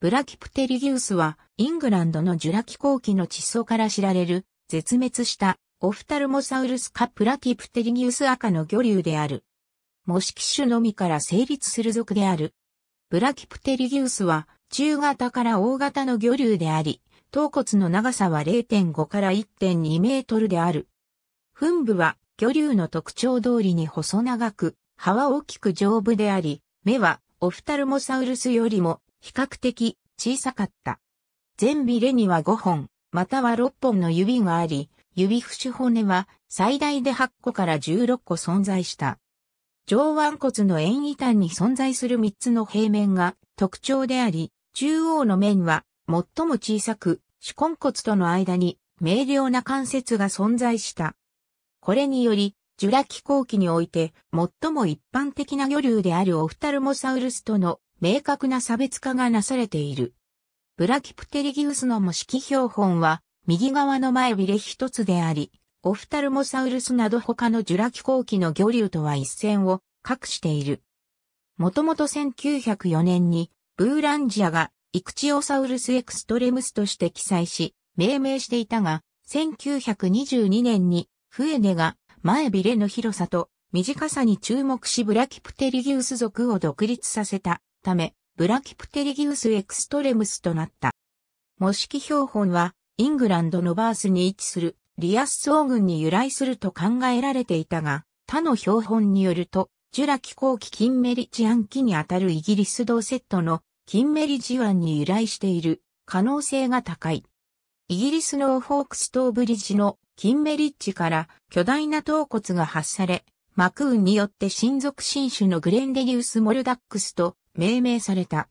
ブラキプテリギウスは、イングランドのジュラ紀後期の地層から知られる、絶滅した、オフタルモサウルスかプラキプテリギウス赤の魚竜である。模式種のみから成立する属である。ブラキプテリギウスは、中型から大型の魚竜であり、頭骨の長さは0.5から1.2メートルである。墳部は魚竜の特徴通りに細長く、葉は大きく丈夫であり、目はオフタルモサウルスよりも比較的小さかった。全ビレには5本、または6本の指があり、指節骨は最大で8個から16個存在した。上腕骨の縁異端に存在する3つの平面が特徴であり、中央の面は最も小さく、手根骨との間に明瞭な関節が存在した。これにより、ジュラ紀後期において最も一般的な魚流であるオフタルモサウルスとの明確な差別化がなされている。ブラキプテリギウスの模式標本は、右側の前ビレ一つであり、オフタルモサウルスなど他のジュラ紀後期の魚竜とは一線を画している。もともと1904年に、ブーランジアがイクチオサウルスエクストレムスとして記載し、命名していたが、1922年にフエネが前ビレの広さと短さに注目しブラキプテリギウス族を独立させた。ため、ブラキプテリギウスエクストレムスとなった。模式標本は、イングランドのバースに位置するリアス層群に由来すると考えられていたが、他の標本によると、ジュラ紀後期金メリジアン期にあたるイギリス同セットの金メリジアンに由来している可能性が高い。イギリスのフォークストーブリッジの金メリッジから巨大な頭骨が発され、マクーンによって親族新種のグレンデリウス・モルダックスと命名された。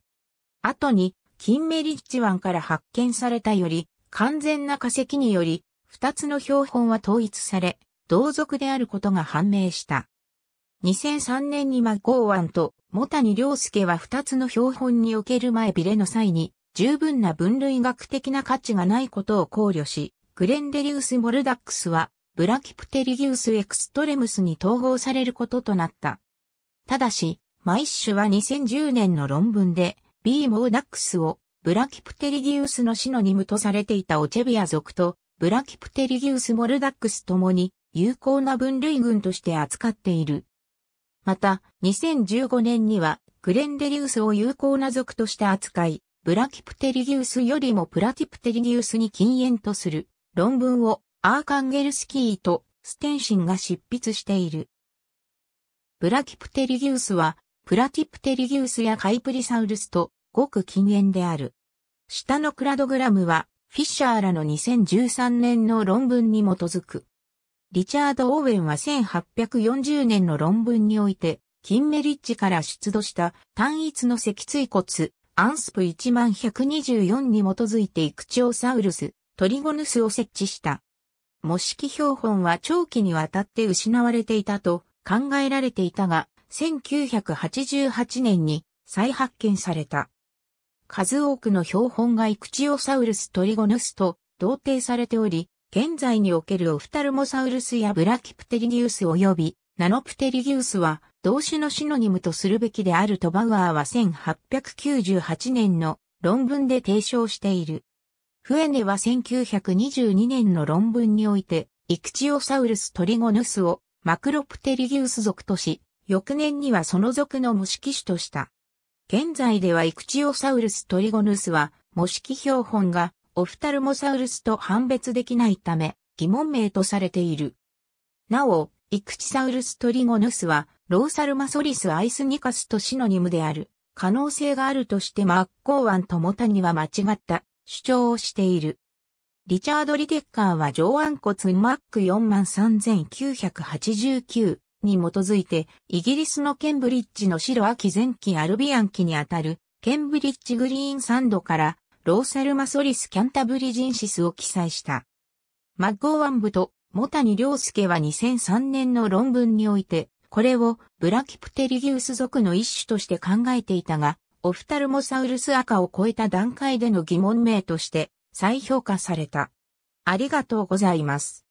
後に、金メリッチ湾から発見されたより、完全な化石により、二つの標本は統一され、同族であることが判明した。2003年にマゴーワンとモタニ良介は二つの標本における前ビレの際に、十分な分類学的な価値がないことを考慮し、グレンデリウス・モルダックスは、ブラキプテリギウス・エクストレムスに統合されることとなった。ただし、マイッシュは2010年の論文で、B モーダックスをブラキプテリギウスのシノニムとされていたオチェビア族とブラキプテリギウスモルダックスともに有効な分類群として扱っている。また、2015年にはグレンデリウスを有効な族として扱い、ブラキプテリギウスよりもプラティプテリギウスに禁煙とする論文をアーカンゲルスキーとステンシンが執筆している。ブラキプテリギウスはプラティプテリギウスやカイプリサウルスとごく近縁である。下のクラドグラムは、フィッシャーらの2013年の論文に基づく。リチャード・オーウェンは1840年の論文において、キンメリッジから出土した単一の脊椎骨、アンスプ1124に基づいてイクチオサウルス、トリゴヌスを設置した。模式標本は長期にわたって失われていたと考えられていたが、1988年に再発見された。数多くの標本がイクチオサウルストリゴヌスと同定されており、現在におけるオフタルモサウルスやブラキプテリギウス及びナノプテリギウスは同種のシノニムとするべきであるとバウアーは1898年の論文で提唱している。フエネは1922年の論文において、イクチオサウルストリゴヌスをマクロプテリギウス属とし、翌年にはその属の模式種とした。現在ではイクチオサウルストリゴヌスは模式標本がオフタルモサウルスと判別できないため疑問名とされている。なお、イクチサウルストリゴヌスはローサルマソリスアイスニカスとシノニムである可能性があるとしてマッコーワンとモタニは間違った主張をしている。リチャード・リテッカーは上腕骨マック43989に基づいて、イギリスのケンブリッジの白秋前期アルビアン期にあたる、ケンブリッジグリーンサンドから、ローセルマソリスキャンタブリジンシスを記載した。マッゴーワンブと、モタニ良介は2003年の論文において、これをブラキプテリギウス族の一種として考えていたが、オフタルモサウルス赤を超えた段階での疑問名として再評価された。ありがとうございます。